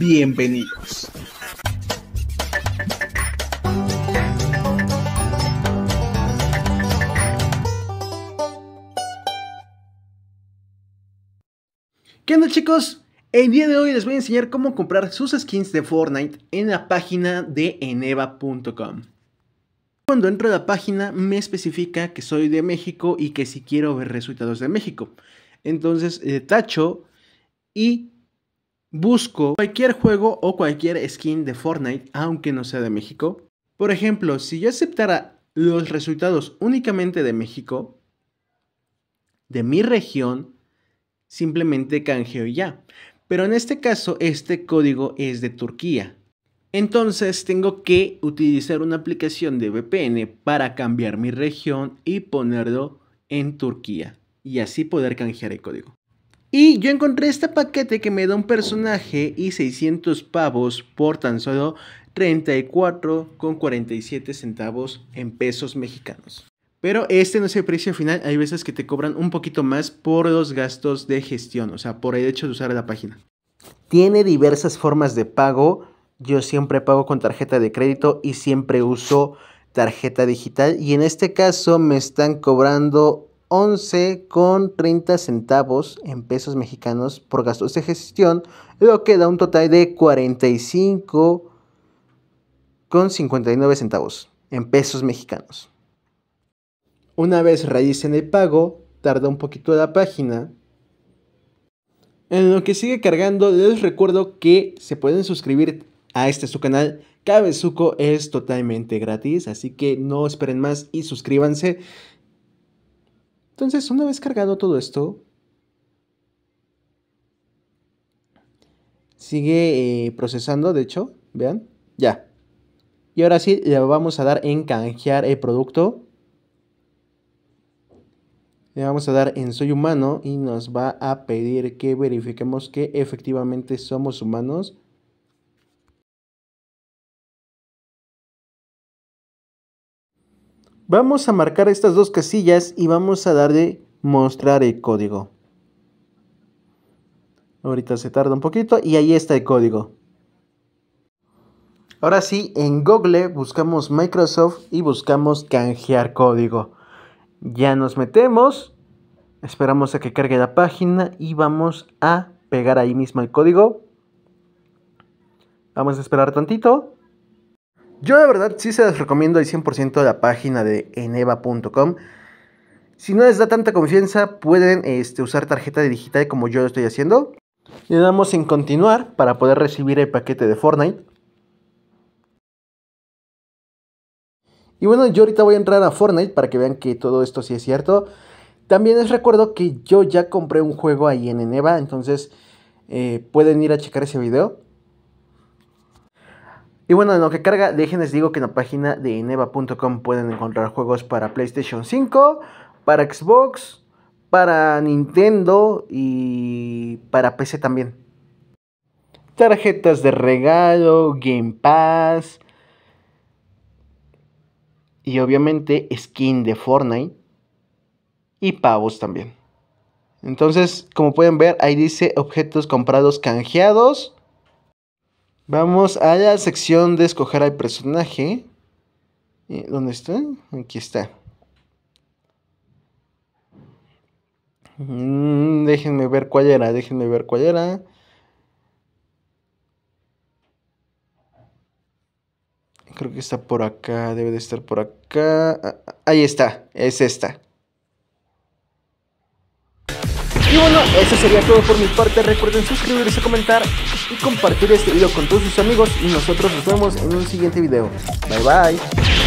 Bienvenidos. ¿Qué onda chicos? El día de hoy les voy a enseñar cómo comprar sus skins de Fortnite en la página de eneva.com. Cuando entro a la página me especifica que soy de México y que si quiero ver resultados de México. Entonces eh, tacho y busco cualquier juego o cualquier skin de Fortnite, aunque no sea de México. Por ejemplo, si yo aceptara los resultados únicamente de México, de mi región, simplemente canjeo ya. Pero en este caso, este código es de Turquía. Entonces tengo que utilizar una aplicación de VPN para cambiar mi región y ponerlo en Turquía y así poder canjear el código. Y yo encontré este paquete que me da un personaje y 600 pavos por tan solo 34,47 centavos en pesos mexicanos. Pero este no es el precio final, hay veces que te cobran un poquito más por los gastos de gestión, o sea, por el hecho de usar la página. Tiene diversas formas de pago, yo siempre pago con tarjeta de crédito y siempre uso tarjeta digital y en este caso me están cobrando 11,30 centavos en pesos mexicanos por gastos de gestión, lo que da un total de 45,59 centavos en pesos mexicanos. Una vez realicen el pago, tarda un poquito la página. En lo que sigue cargando, les recuerdo que se pueden suscribir a este su canal. Cabezuco es totalmente gratis, así que no esperen más y suscríbanse. Entonces, una vez cargado todo esto, sigue eh, procesando, de hecho, vean, ya. Y ahora sí, le vamos a dar en canjear el producto. Le vamos a dar en soy humano y nos va a pedir que verifiquemos que efectivamente somos humanos. Vamos a marcar estas dos casillas y vamos a darle mostrar el código. Ahorita se tarda un poquito y ahí está el código. Ahora sí, en Google buscamos Microsoft y buscamos canjear código. Ya nos metemos, esperamos a que cargue la página y vamos a pegar ahí mismo el código. Vamos a esperar tantito. Yo de verdad sí se les recomiendo el 100% la página de eneva.com. Si no les da tanta confianza, pueden este, usar tarjeta de digital como yo lo estoy haciendo. Le damos en continuar para poder recibir el paquete de Fortnite. Y bueno, yo ahorita voy a entrar a Fortnite para que vean que todo esto sí es cierto. También les recuerdo que yo ya compré un juego ahí en Eneva, entonces eh, pueden ir a checar ese video. Y bueno, en lo que carga, déjenles digo que en la página de Ineva.com pueden encontrar juegos para PlayStation 5, para Xbox, para Nintendo y para PC también. Tarjetas de regalo, Game Pass y obviamente skin de Fortnite y pavos también. Entonces, como pueden ver, ahí dice objetos comprados canjeados Vamos a la sección de escoger al personaje. Eh, ¿Dónde está? Aquí está. Mm, déjenme ver cuál era, déjenme ver cuál era. Creo que está por acá, debe de estar por acá. Ah, ah, ahí está, es esta. bueno, eso sería todo por mi parte. Recuerden suscribirse, comentar y compartir este video con todos sus amigos. Y nosotros nos vemos en un siguiente video. Bye bye.